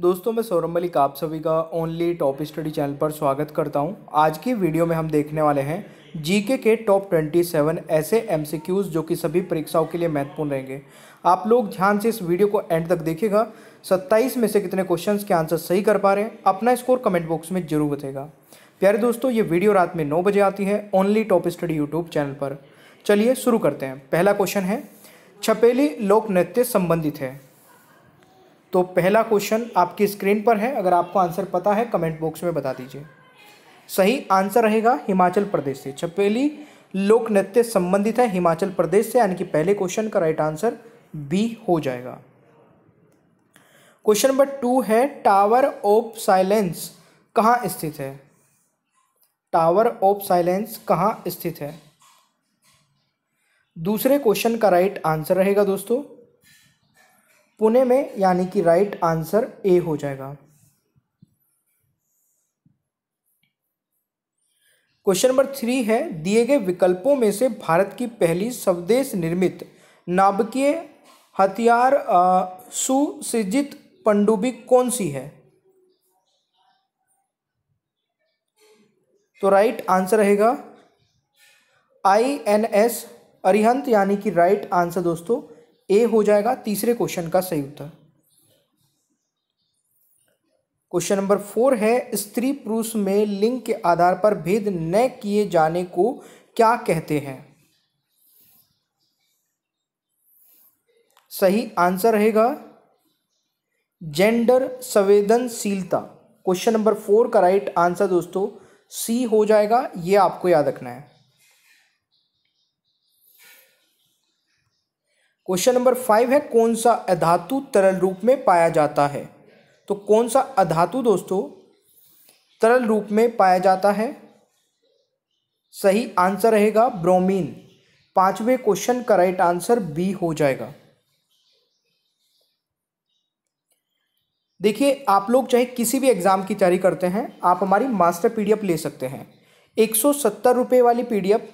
दोस्तों मैं सौरभ मलिक आप सभी का ओनली टॉप स्टडी चैनल पर स्वागत करता हूं। आज की वीडियो में हम देखने वाले हैं जीके के टॉप ट्वेंटी सेवन ऐसे एमसीक्यूज़ जो कि सभी परीक्षाओं के लिए महत्वपूर्ण रहेंगे आप लोग ध्यान से इस वीडियो को एंड तक देखिएगा सत्ताईस में से कितने क्वेश्चंस के आंसर सही कर पा रहे हैं अपना स्कोर कमेंट बॉक्स में जरूर बताएगा प्यारे दोस्तों ये वीडियो रात में नौ बजे आती है only top study YouTube channel पर चलिए शुरू करते हैं पहला क्वेश्चन है छपेली लोक नृत्य संबंधित है तो पहला क्वेश्चन आपकी स्क्रीन पर है अगर आपको आंसर पता है कमेंट बॉक्स में बता दीजिए सही आंसर रहेगा हिमाचल प्रदेश से छपेली लोक नृत्य संबंधित है हिमाचल प्रदेश से यानी कि पहले क्वेश्चन का राइट आंसर बी हो जाएगा क्वेश्चन नंबर टू है टावर ऑफ साइलेंस कहाँ स्थित है टावर ऑफ साइलेंस कहाँ स्थित है दूसरे क्वेश्चन का राइट आंसर रहेगा दोस्तों पुणे में यानी कि राइट आंसर ए हो जाएगा क्वेश्चन नंबर थ्री है दिए गए विकल्पों में से भारत की पहली स्वदेश निर्मित नाभिकीय हथियार सुसज्जित पंडुबी कौन सी है तो राइट आंसर रहेगा आई एन एस अरिहंत यानी कि राइट आंसर दोस्तों ए हो जाएगा तीसरे क्वेश्चन का सही उत्तर क्वेश्चन नंबर फोर है स्त्री पुरुष में लिंग के आधार पर भेद न किए जाने को क्या कहते हैं सही आंसर रहेगा जेंडर संवेदनशीलता क्वेश्चन नंबर फोर का राइट आंसर दोस्तों सी हो जाएगा ये आपको याद रखना है क्वेश्चन नंबर फाइव है कौन सा अधातु तरल रूप में पाया जाता है तो कौन सा अधातु दोस्तों तरल रूप में पाया जाता है सही आंसर रहेगा ब्रोमीन पांचवें क्वेश्चन का राइट आंसर बी हो जाएगा देखिए आप लोग चाहे किसी भी एग्ज़ाम की तैयारी करते हैं आप हमारी मास्टर पीडीएफ ले सकते हैं एक सौ सत्तर रुपये वाली पीडीएफ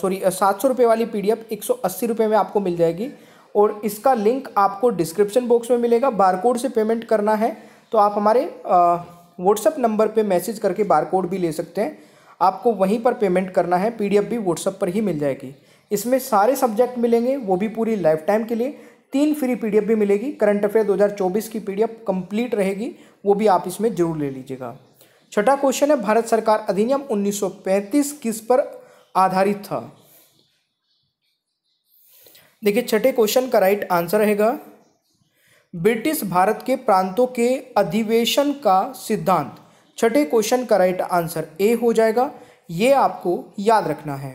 सॉरी सात सौ रुपये वाली पीडीएफ एक सौ अस्सी रुपये में आपको मिल जाएगी और इसका लिंक आपको डिस्क्रिप्शन बॉक्स में मिलेगा बारकोड से पेमेंट करना है तो आप हमारे व्हाट्सएप नंबर पे मैसेज करके बारकोड भी ले सकते हैं आपको वहीं पर पेमेंट करना है पीडीएफ भी व्हाट्सएप पर ही मिल जाएगी इसमें सारे सब्जेक्ट मिलेंगे वो भी पूरी लाइफ टाइम के लिए तीन फ्री पी भी मिलेगी करंट अफेयर 2024 की पी कंप्लीट रहेगी वो भी आप इसमें जरूर ले लीजिएगा छठा क्वेश्चन है भारत सरकार अधिनियम 1935 किस पर आधारित था देखिए छठे क्वेश्चन का राइट आंसर रहेगा ब्रिटिश भारत के प्रांतों के अधिवेशन का सिद्धांत छठे क्वेश्चन का राइट आंसर ए हो जाएगा ये आपको याद रखना है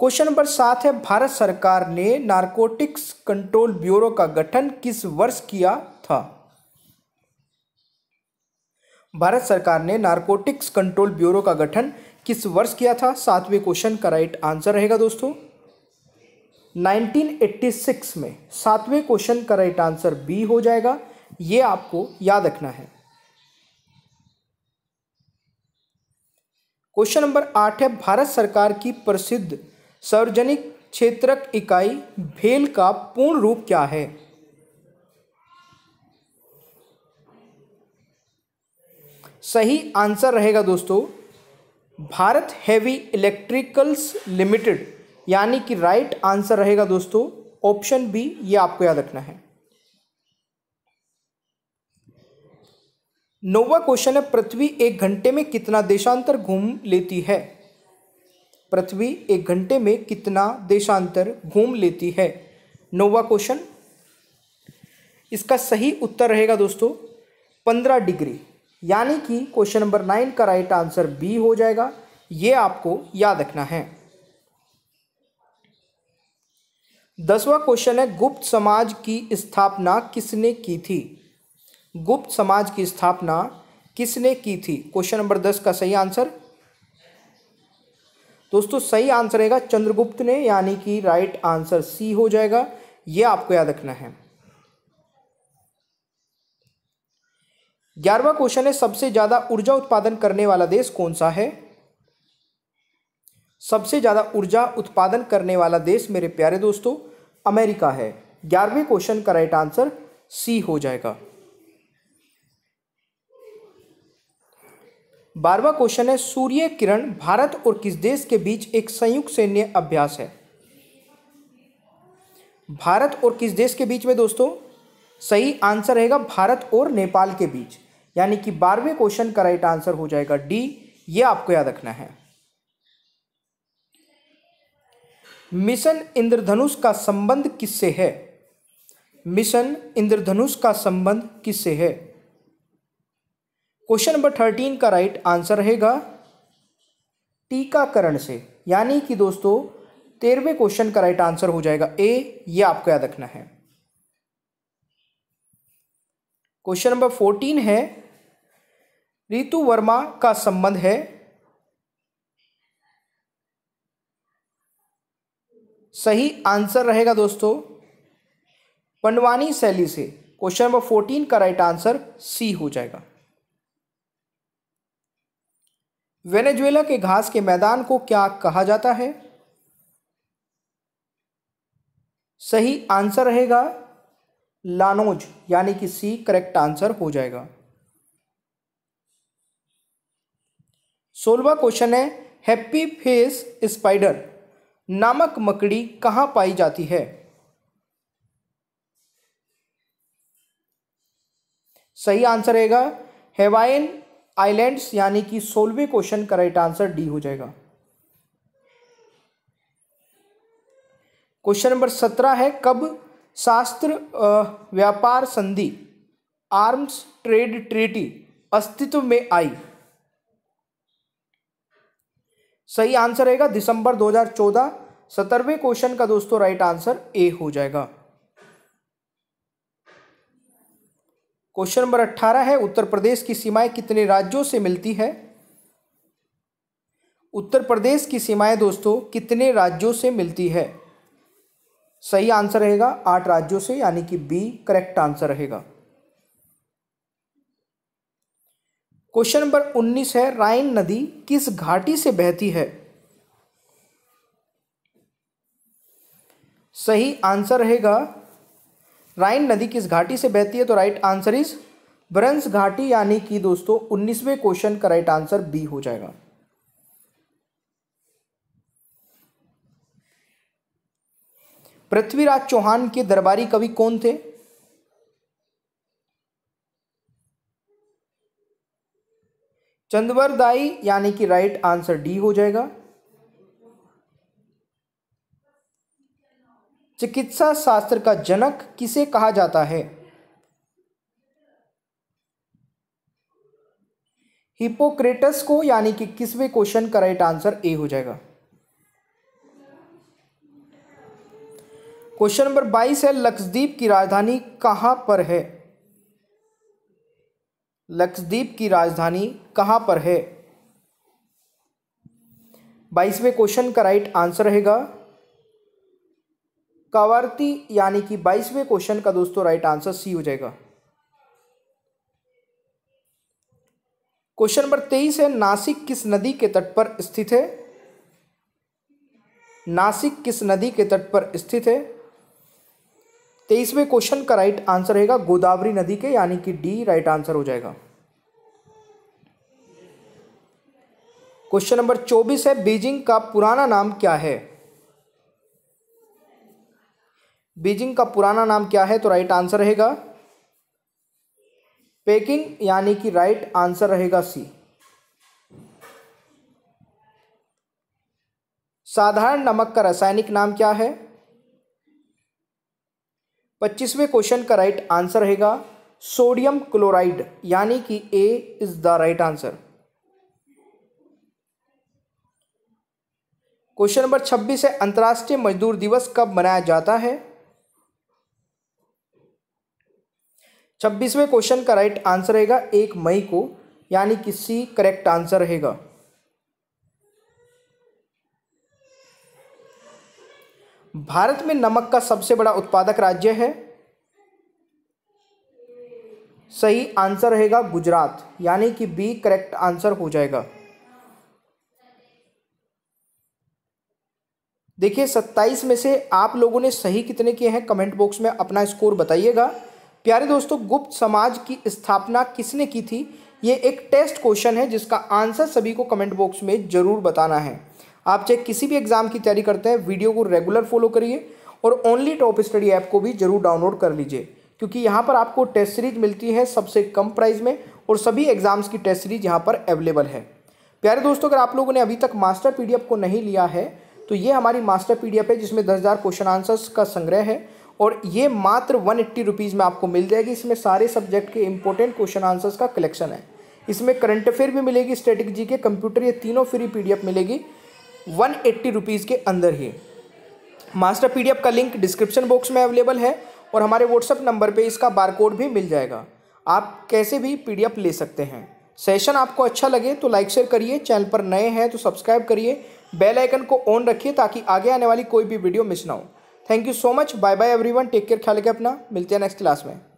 क्वेश्चन नंबर सात है भारत सरकार ने नारकोटिक्स कंट्रोल ब्यूरो का गठन किस वर्ष किया था भारत सरकार ने नारकोटिक्स कंट्रोल ब्यूरो का गठन किस वर्ष किया था सातवें क्वेश्चन का राइट आंसर रहेगा दोस्तों 1986 में सातवें क्वेश्चन का राइट आंसर बी हो जाएगा ये आपको याद रखना है क्वेश्चन नंबर आठ है भारत सरकार की प्रसिद्ध सार्वजनिक क्षेत्रक इकाई भेल का पूर्ण रूप क्या है सही आंसर रहेगा दोस्तों भारत हैवी इलेक्ट्रिकल्स लिमिटेड यानी कि राइट आंसर रहेगा दोस्तों ऑप्शन बी ये आपको याद रखना है नोवा क्वेश्चन है पृथ्वी एक घंटे में कितना देशांतर घूम लेती है पृथ्वी एक घंटे में कितना देशांतर घूम लेती है नोवा क्वेश्चन इसका सही उत्तर रहेगा दोस्तों पंद्रह डिग्री यानी कि क्वेश्चन नंबर नाइन का राइट आंसर बी हो जाएगा ये आपको याद रखना है दसवा क्वेश्चन है गुप्त समाज की स्थापना किसने की थी गुप्त समाज की स्थापना किसने की थी क्वेश्चन नंबर दस का सही आंसर दोस्तों सही आंसर रहेगा चंद्रगुप्त ने यानी कि राइट आंसर सी हो जाएगा ये आपको याद रखना है ग्यारहवा क्वेश्चन है सबसे ज़्यादा ऊर्जा उत्पादन करने वाला देश कौन सा है सबसे ज़्यादा ऊर्जा उत्पादन करने वाला देश मेरे प्यारे दोस्तों अमेरिका है ग्यारहवें क्वेश्चन का राइट आंसर सी हो जाएगा बारहवा क्वेश्चन है सूर्य किरण भारत और किस देश के बीच एक संयुक्त सैन्य अभ्यास है भारत और किस देश के बीच में दोस्तों सही आंसर रहेगा भारत और नेपाल के बीच यानी कि बारहवें क्वेश्चन का राइट आंसर हो जाएगा डी ये आपको याद रखना है मिशन इंद्रधनुष का संबंध किससे है मिशन इंद्रधनुष का संबंध किससे है क्वेश्चन नंबर थर्टीन का राइट आंसर रहेगा टीकाकरण से यानी कि दोस्तों तेरहवें क्वेश्चन का राइट आंसर हो जाएगा ए ये आपको याद रखना है क्वेश्चन नंबर फोर्टीन है रितु वर्मा का संबंध है सही आंसर रहेगा दोस्तों पंडवानी शैली से क्वेश्चन नंबर फोर्टीन का राइट आंसर सी हो जाएगा वेनेजुएला के घास के मैदान को क्या कहा जाता है सही आंसर रहेगा लानोज यानी कि सी करेक्ट आंसर हो जाएगा सोलवा क्वेश्चन है हैप्पी फेस स्पाइडर नामक मकड़ी कहाँ पाई जाती है सही आंसर रहेगा हेवाइन आइलैंड्स यानी कि सोलवे क्वेश्चन का राइट आंसर डी हो जाएगा क्वेश्चन नंबर सत्रह है कब शास्त्र व्यापार संधि आर्म्स ट्रेड ट्रीटी अस्तित्व में आई सही आंसर रहेगा दिसंबर 2014 सत्रहवें क्वेश्चन का दोस्तों राइट आंसर ए हो जाएगा क्वेश्चन नंबर अट्ठारह है उत्तर प्रदेश की सीमाएं कितने राज्यों से मिलती है उत्तर प्रदेश की सीमाएं दोस्तों कितने राज्यों से मिलती है सही आंसर रहेगा आठ राज्यों से यानी कि बी करेक्ट आंसर रहेगा क्वेश्चन नंबर उन्नीस है राइन नदी किस घाटी से बहती है सही आंसर रहेगा राइन नदी किस घाटी से बहती है तो राइट आंसर इज ब्रंस घाटी यानी कि दोस्तों उन्नीसवें क्वेश्चन का राइट आंसर बी हो जाएगा पृथ्वीराज चौहान के दरबारी कवि कौन थे चंदवरदाई यानी कि राइट आंसर डी हो जाएगा चिकित्सा शास्त्र का जनक किसे कहा जाता है हिपोक्रेटस को यानी कि किसवें क्वेश्चन का राइट आंसर ए हो जाएगा क्वेश्चन नंबर बाईस है लक्षद्वीप की राजधानी कहां पर है लक्षद्वीप की राजधानी कहाँ पर है बाईसवें क्वेश्चन का राइट आंसर रहेगा कावारती यानी कि बाईसवें क्वेश्चन का दोस्तों राइट आंसर सी हो जाएगा क्वेश्चन नंबर तेईस है नासिक किस नदी के तट पर स्थित है नासिक किस नदी के तट पर स्थित है तेईसवें क्वेश्चन का राइट आंसर रहेगा गोदावरी नदी के यानी कि डी राइट आंसर हो जाएगा क्वेश्चन नंबर चौबीस है बीजिंग का पुराना नाम क्या है बीजिंग का पुराना नाम क्या है तो राइट आंसर रहेगा पेकिंग यानी कि राइट आंसर रहेगा सी साधारण नमक का रासायनिक नाम क्या है पच्चीसवें क्वेश्चन का राइट आंसर रहेगा सोडियम क्लोराइड यानी कि A is the right answer question number छब्बीस है अंतर्राष्ट्रीय मजदूर दिवस कब मनाया जाता है छब्बीसवें क्वेश्चन का राइट आंसर रहेगा एक मई को यानी कि सी करेक्ट आंसर रहेगा भारत में नमक का सबसे बड़ा उत्पादक राज्य है सही आंसर रहेगा गुजरात यानी कि बी करेक्ट आंसर हो जाएगा देखिए सत्ताईस में से आप लोगों ने सही कितने किए हैं कमेंट बॉक्स में अपना स्कोर बताइएगा प्यारे दोस्तों गुप्त समाज की स्थापना किसने की थी ये एक टेस्ट क्वेश्चन है जिसका आंसर सभी को कमेंट बॉक्स में ज़रूर बताना है आप चाहे किसी भी एग्ज़ाम की तैयारी करते हैं वीडियो को रेगुलर फॉलो करिए और ओनली टॉप स्टडी ऐप को भी ज़रूर डाउनलोड कर लीजिए क्योंकि यहाँ पर आपको टेस्ट सीरीज मिलती है सबसे कम प्राइस में और सभी एग्ज़ाम्स की टेस्ट सीरीज यहाँ पर अवेलेबल है प्यारे दोस्तों अगर आप लोगों ने अभी तक मास्टर पीडीएफ को नहीं लिया है तो ये हमारी मास्टर पी है जिसमें दस हज़ार क्वेश्चन आंसर्स का संग्रह है और ये मात्र वन एट्टी रुपीज़ में आपको मिल जाएगी इसमें सारे सब्जेक्ट के इंपॉर्टेंट क्वेश्चन आंसर्स का कलेक्शन है इसमें करंट अफेयर भी मिलेगी स्ट्रेटेजी के कंप्यूटर ये तीनों फ्री पीडीएफ मिलेगी वन एट्टी रुपीज़ के अंदर ही मास्टर पीडीएफ का लिंक डिस्क्रिप्शन बॉक्स में अवेलेबल है और हमारे व्हाट्सअप नंबर पे इसका बारकोड भी मिल जाएगा आप कैसे भी पीडीएफ ले सकते हैं सेशन आपको अच्छा लगे तो लाइक शेयर करिए चैनल पर नए हैं तो सब्सक्राइब करिए बेल आइकन को ऑन रखिए ताकि आगे आने वाली कोई भी वीडियो मिस ना हो thank you so much bye bye everyone take care ख्याल रखें अपना मिलते हैं नेक्स्ट क्लास में